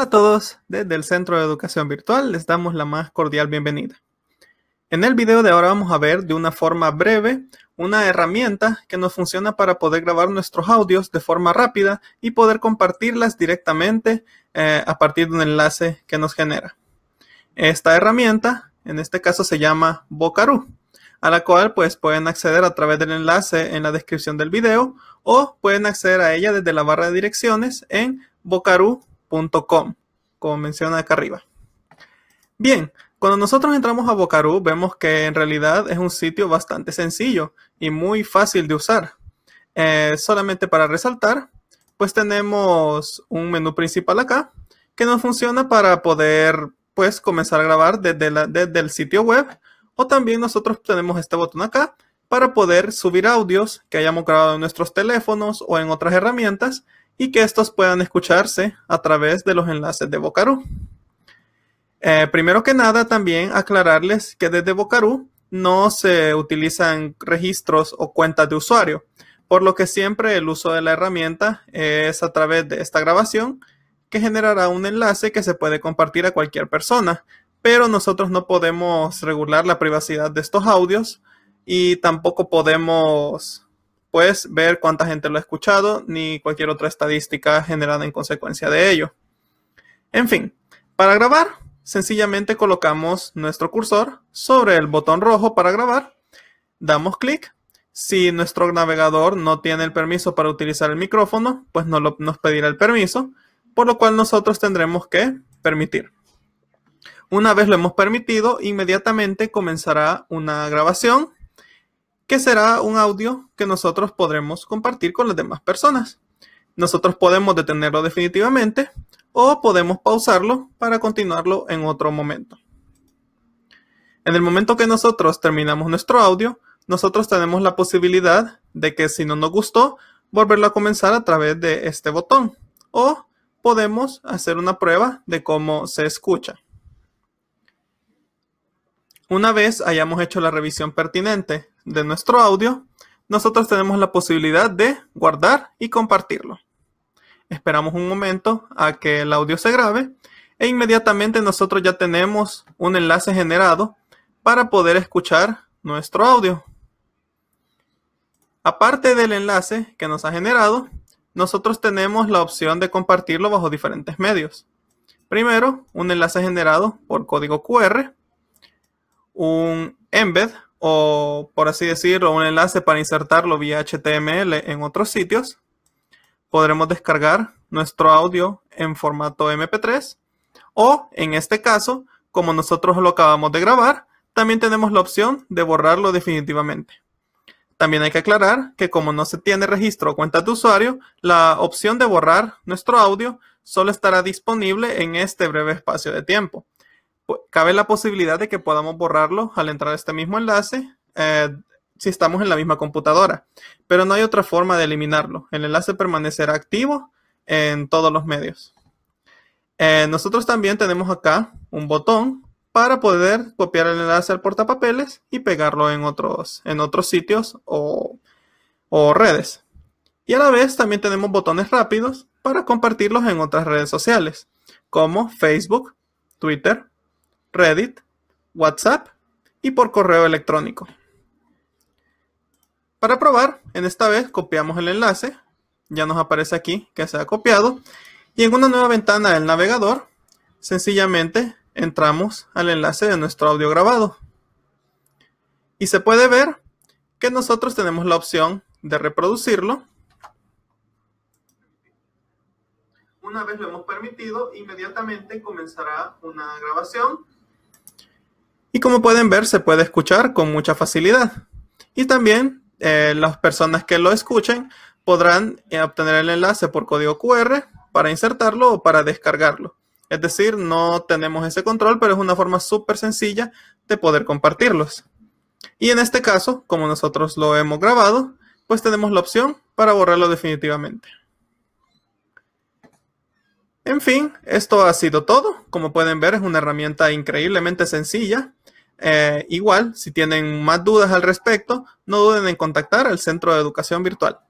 Hola a todos, desde el Centro de Educación Virtual les damos la más cordial bienvenida. En el video de ahora vamos a ver de una forma breve una herramienta que nos funciona para poder grabar nuestros audios de forma rápida y poder compartirlas directamente eh, a partir de un enlace que nos genera. Esta herramienta, en este caso se llama Bocaru, a la cual pues pueden acceder a través del enlace en la descripción del video o pueden acceder a ella desde la barra de direcciones en bocaru.com .com, como menciona acá arriba. Bien, cuando nosotros entramos a Vocaro vemos que en realidad es un sitio bastante sencillo y muy fácil de usar. Eh, solamente para resaltar, pues tenemos un menú principal acá que nos funciona para poder pues comenzar a grabar desde, desde el sitio web o también nosotros tenemos este botón acá para poder subir audios que hayamos grabado en nuestros teléfonos o en otras herramientas y que estos puedan escucharse a través de los enlaces de Bocarú. Eh, primero que nada, también aclararles que desde Bocarú no se utilizan registros o cuentas de usuario, por lo que siempre el uso de la herramienta es a través de esta grabación que generará un enlace que se puede compartir a cualquier persona, pero nosotros no podemos regular la privacidad de estos audios y tampoco podemos pues ver cuánta gente lo ha escuchado ni cualquier otra estadística generada en consecuencia de ello. En fin, para grabar, sencillamente colocamos nuestro cursor sobre el botón rojo para grabar, damos clic. Si nuestro navegador no tiene el permiso para utilizar el micrófono, pues no nos pedirá el permiso, por lo cual nosotros tendremos que permitir. Una vez lo hemos permitido, inmediatamente comenzará una grabación que será un audio que nosotros podremos compartir con las demás personas. Nosotros podemos detenerlo definitivamente o podemos pausarlo para continuarlo en otro momento. En el momento que nosotros terminamos nuestro audio, nosotros tenemos la posibilidad de que si no nos gustó, volverlo a comenzar a través de este botón o podemos hacer una prueba de cómo se escucha. Una vez hayamos hecho la revisión pertinente de nuestro audio, nosotros tenemos la posibilidad de guardar y compartirlo. Esperamos un momento a que el audio se grabe e inmediatamente nosotros ya tenemos un enlace generado para poder escuchar nuestro audio. Aparte del enlace que nos ha generado, nosotros tenemos la opción de compartirlo bajo diferentes medios. Primero, un enlace generado por código QR, un embed o por así decirlo, un enlace para insertarlo vía HTML en otros sitios, podremos descargar nuestro audio en formato MP3 o en este caso, como nosotros lo acabamos de grabar, también tenemos la opción de borrarlo definitivamente. También hay que aclarar que como no se tiene registro o cuenta de usuario, la opción de borrar nuestro audio solo estará disponible en este breve espacio de tiempo cabe la posibilidad de que podamos borrarlo al entrar a este mismo enlace eh, si estamos en la misma computadora. Pero no hay otra forma de eliminarlo. El enlace permanecerá activo en todos los medios. Eh, nosotros también tenemos acá un botón para poder copiar el enlace al portapapeles y pegarlo en otros, en otros sitios o redes. Y a la vez también tenemos botones rápidos para compartirlos en otras redes sociales como Facebook, Twitter, Reddit, WhatsApp y por correo electrónico. Para probar, en esta vez copiamos el enlace, ya nos aparece aquí que se ha copiado, y en una nueva ventana del navegador, sencillamente entramos al enlace de nuestro audio grabado. Y se puede ver que nosotros tenemos la opción de reproducirlo. Una vez lo hemos permitido, inmediatamente comenzará una grabación y como pueden ver, se puede escuchar con mucha facilidad. Y también eh, las personas que lo escuchen podrán eh, obtener el enlace por código QR para insertarlo o para descargarlo. Es decir, no tenemos ese control, pero es una forma súper sencilla de poder compartirlos. Y en este caso, como nosotros lo hemos grabado, pues tenemos la opción para borrarlo definitivamente. En fin, esto ha sido todo. Como pueden ver, es una herramienta increíblemente sencilla eh, igual, si tienen más dudas al respecto, no duden en contactar al Centro de Educación Virtual.